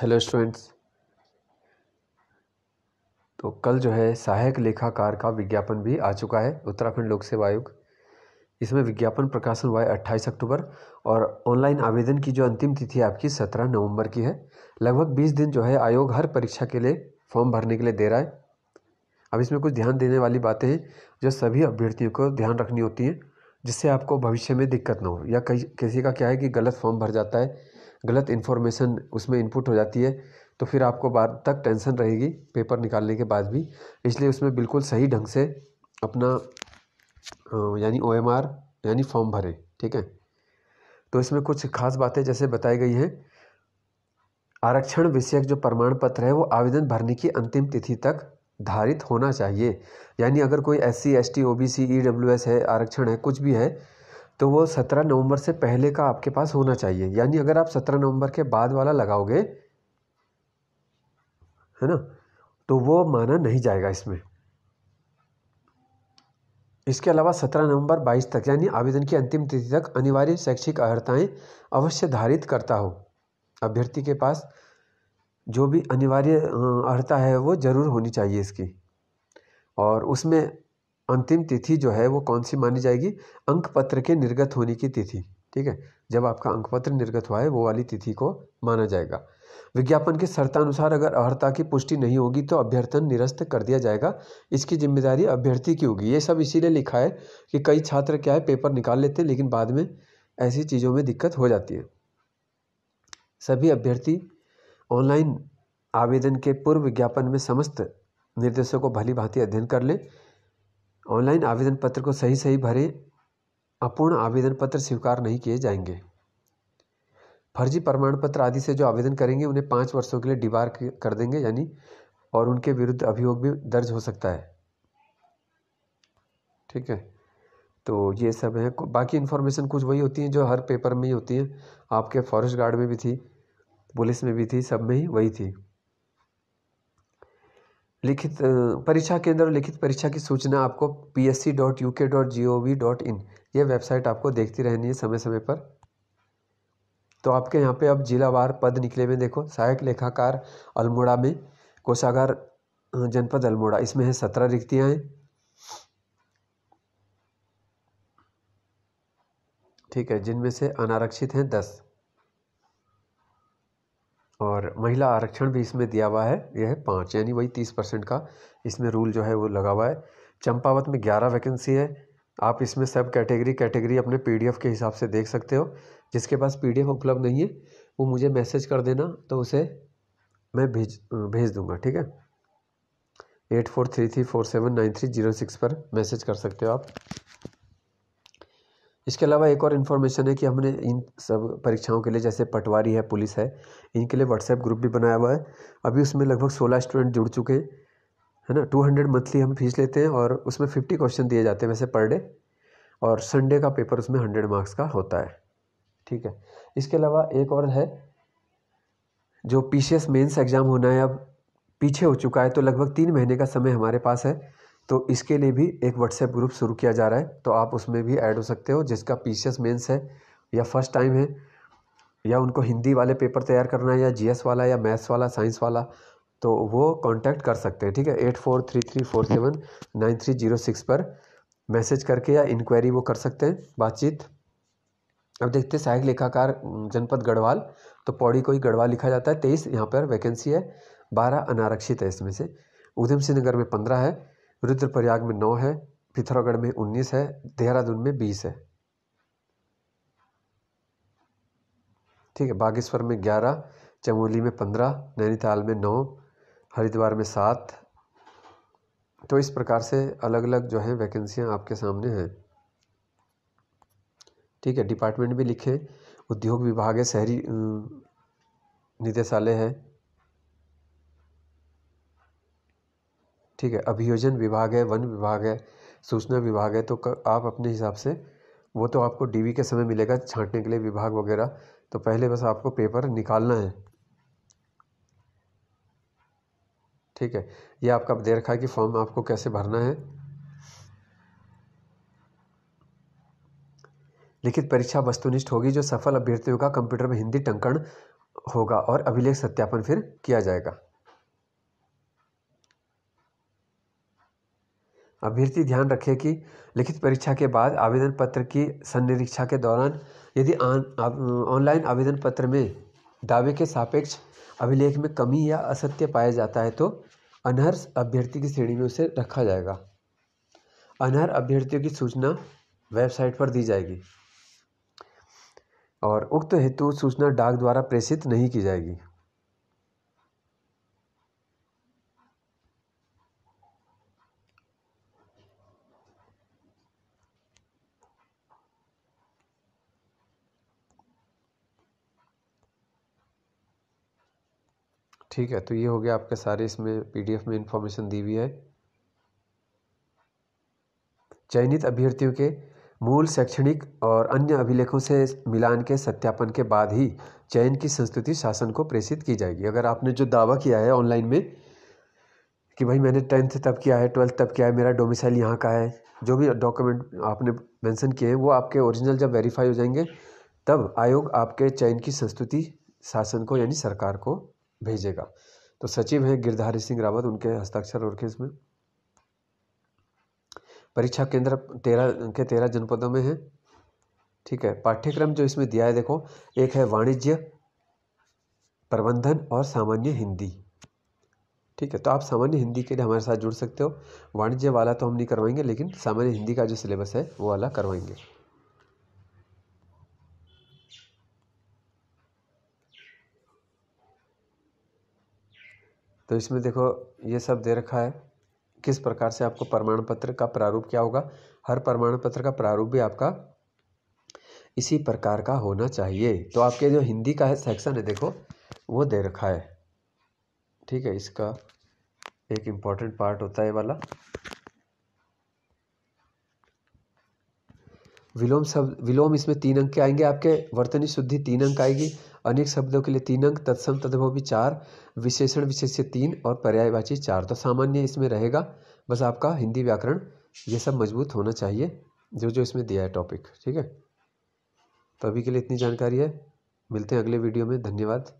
hello students तो कल जो है सहायक लेखाकार का विज्ञापन भी आ चुका है उत्तराखंड लोक सेवा आयोग इसमें विज्ञापन प्रकाशन हुआ है अट्ठाईस अक्टूबर और ऑनलाइन आवेदन की जो अंतिम तिथि आपकी सत्रह नवंबर की है लगभग बीस दिन जो है आयोग हर परीक्षा के लिए फॉर्म भरने के लिए दे रहा है अब इसमें कुछ ध्यान देने वाली बातें हैं जो सभी अभ्यर्थियों को ध्यान रखनी होती हैं जिससे आपको भविष्य में दिक्कत ना हो या कहीं किसी का क्या है कि गलत फॉर्म भर जाता है गलत इन्फॉर्मेशन उसमें इनपुट हो जाती है तो फिर आपको बाद तक टेंशन रहेगी पेपर निकालने के बाद भी इसलिए उसमें बिल्कुल सही ढंग से अपना यानी ओ यानी फॉर्म भरे ठीक है तो इसमें कुछ खास बातें जैसे बताई गई हैं आरक्षण विषयक जो प्रमाण पत्र है वो आवेदन भरने की अंतिम तिथि तक धारित होना चाहिए यानी अगर कोई S C S T O B C E W S है आरक्षण है कुछ भी है तो वो सत्रह नवंबर से पहले का आपके पास होना चाहिए यानी अगर आप सत्रह नवंबर के बाद वाला लगाओगे है ना तो वो माना नहीं जाएगा इसमें इसके अलावा सत्रह नवंबर बाईस तक यानी आवेदन की अंतिम तिथि तक अनिवार्य शैक्षिक अर्हताएं अवश्य धारित करता हो अभ्यर्थी के पास जो भी अनिवार्य अर्हता है वो जरूर होनी चाहिए इसकी और उसमें अंतिम तिथि जो है वो कौन सी मानी जाएगी अंक पत्र के निर्गत होने की तिथि ठीक है जब आपका अंक पत्र निर्गत हुआ है वो वाली तिथि को माना जाएगा विज्ञापन के शर्तानुसार अगर अर्हता की पुष्टि नहीं होगी तो अभ्यर्थन निरस्त कर दिया जाएगा इसकी जिम्मेदारी अभ्यर्थी की होगी ये सब इसीलिए लिखा है कि कई छात्र क्या है पेपर निकाल लेते हैं लेकिन बाद में ऐसी चीज़ों में दिक्कत हो जाती है सभी अभ्यर्थी ऑनलाइन आवेदन के पूर्व विज्ञापन में समस्त निर्देशों को भली भांति अध्ययन कर लें ऑनलाइन आवेदन पत्र को सही सही भरें अपूर्ण आवेदन पत्र स्वीकार नहीं किए जाएंगे फर्जी प्रमाण पत्र आदि से जो आवेदन करेंगे उन्हें पाँच वर्षों के लिए डिबार कर देंगे यानी और उनके विरुद्ध अभियोग भी दर्ज हो सकता है ठीक है तो ये सब है बाकी इन्फॉर्मेशन कुछ वही होती है जो हर पेपर में ही होती है आपके फॉरेस्ट गार्ड में भी थी पुलिस में भी थी सब में ही वही थी लिखित परीक्षा केंद्र और लिखित परीक्षा की सूचना आपको P S C dot U K dot G O V dot I N website आपको देखती रहनी है समय समय पर तो आपके यहाँ पे अब जिलावार पद निकले हुए देखो सहायक लेखाकार अल्मोड़ा में कोषागार जनपद अल्मोड़ा इसमें है सत्रह रिक्तियाँ हैं ठीक है जिनमें से अनारक्षित हैं दस और महिला आरक्षण भी इसमें दिया हुआ है यह है पाँच यानी वही तीस परसेंट का इसमें रूल जो है वो लगा हुआ है चंपावत में ग्यारह वैकेंसी है आप इसमें सब कैटेगरी कैटेगरी अपने पीडीएफ के हिसाब से देख सकते हो जिसके पास पीडीएफ उपलब्ध नहीं है वो मुझे मैसेज कर देना तो उसे मैं भेज भेज दूंगा ठीक है eight four three three four seven nine three zero six पर मैसेज कर सकते हो आप इसके अलावा एक और इन्फॉर्मेशन है कि हमने इन सब परीक्षाओं के लिए जैसे पटवारी है पुलिस है इनके लिए व्हाट्सएप ग्रुप भी बनाया हुआ है अभी उसमें लगभग सोलह स्टूडेंट जुड़ चुके हैं है ना टू हंड्रेड मंथली हम फीस लेते हैं और उसमें फिफ्टी क्वेश्चन दिए जाते हैं वैसे पर डे और संडे का पेपर उसमें हंड्रेड मार्क्स का होता है ठीक है इसके अलावा एक और है जो P C S mains exam होना है अब पीछे हो चुका है तो लगभग तीन महीने का समय हमारे पास है तो इसके लिए भी एक व्हाट्सएप ग्रुप शुरू किया जा रहा है तो आप उसमें भी ऐड हो सकते हो जिसका पीसीएस मेंस है या फर्स्ट टाइम है या उनको हिंदी वाले पेपर तैयार करना है या जीएस वाला या मैथ्स वाला साइंस वाला तो वो कांटेक्ट कर सकते हैं ठीक है eight four three three four seven nine three zero six पर मैसेज करके या इंक्वायरी वो कर सकते हैं बातचीत अब देखते हैं सहायक लेखाकार जनपद गढ़वाल तो पौड़ी को ही गढ़वाल लिखा जाता है तेईस यहाँ पर वैकेंसी है बारह अनारक्षित है इसमें से ऊधम सिंह नगर में पंद्रह है रुद्रप्रयाग में नौ है पिथौरागढ़ में उन्नीस है देहरादून में बीस है ठीक है बागेश्वर में ग्यारह चमोली में पंद्रह नैनीताल में नौ हरिद्वार में सात तो इस प्रकार से अलग अलग जो है वैकेंसियाँ आपके सामने हैं ठीक है डिपार्टमेंट भी लिखे उद्योग विभाग है शहरी निदेशालय है ठीक है अभियोजन विभाग है वन विभाग है सूचना विभाग है तो आप अपने हिसाब से वो तो आपको डीवी के समय मिलेगा छांटने के लिए विभाग वगैरह तो पहले बस आपको पेपर निकालना है ठीक है ये आपका दे रखा है कि फॉर्म आपको कैसे भरना है लिखित परीक्षा वस्तुनिष्ठ होगी जो सफल अभ्यर्थियों का कंप्यूटर में हिंदी टंकण होगा और अभिलेख सत्यापन फिर किया जाएगा अभ्यर्थी ध्यान रखे कि लिखित परीक्षा के बाद आवेदन पत्र की सन्निरीक्षा के दौरान यदि ऑनलाइन आवेदन पत्र में दावे के सापेक्ष अभिलेख में कमी या असत्य पाया जाता है तो अनहर अभ्यर्थी की श्रेणी में उसे रखा जाएगा अनहर अभ्यर्थियों की सूचना वेबसाइट पर दी जाएगी और उक्त हेतु सूचना डाक द्वारा प्रेषित नहीं की जाएगी ठीक है तो ये हो गया आपके सारे इसमें पीडीएफ में इंफॉर्मेशन दी हुई है चयनित अभ्यर्थियों के मूल शैक्षणिक और अन्य अभिलेखों से मिलान के सत्यापन के बाद ही चयन की संस्तुति शासन को प्रेषित की जाएगी अगर आपने जो दावा किया है ऑनलाइन में कि भाई मैंने टेंथ तब किया है ट्वेल्थ तब किया है मेरा डोमिसाइल यहाँ का है जो भी डॉक्यूमेंट आपने मेंशन किए हैं वो आपके ओरिजिनल जब वेरीफाई हो जाएंगे तब आयोग आपके चयन की संस्तुति शासन को यानी सरकार को भेजेगा तो सचिव हैं गिरधारी सिंह रावत उनके हस्ताक्षर और के इसमें परीक्षा केंद्र तेरह के तेरह जनपदों में है ठीक है पाठ्यक्रम जो इसमें दिया है देखो एक है वाणिज्य प्रबंधन और सामान्य हिंदी ठीक है तो आप सामान्य हिंदी के लिए हमारे साथ जुड़ सकते हो वाणिज्य वाला तो हम नहीं करवाएंगे लेकिन सामान्य हिंदी का जो सिलेबस है वो वाला करवाएंगे तो इसमें देखो ये सब दे रखा है किस प्रकार से आपको प्रमाण पत्र का प्रारूप क्या होगा हर प्रमाण पत्र का प्रारूप भी आपका इसी प्रकार का होना चाहिए तो आपके जो हिंदी का है सेक्शन है देखो वो दे रखा है ठीक है इसका एक इम्पॉर्टेंट पार्ट होता है वाला विलोम शब्द विलोम इसमें तीन अंक के आएंगे आपके वर्तनी शुद्धि तीन अंक आएगी अनेक शब्दों के लिए तीन अंक तत्सम भी चार विशेषण विशेष्य तीन और पर्यायवाची चार तो सामान्य इसमें रहेगा बस आपका हिंदी व्याकरण ये सब मजबूत होना चाहिए जो जो इसमें दिया है टॉपिक ठीक है तो अभी के लिए इतनी जानकारी है मिलते हैं अगले वीडियो में धन्यवाद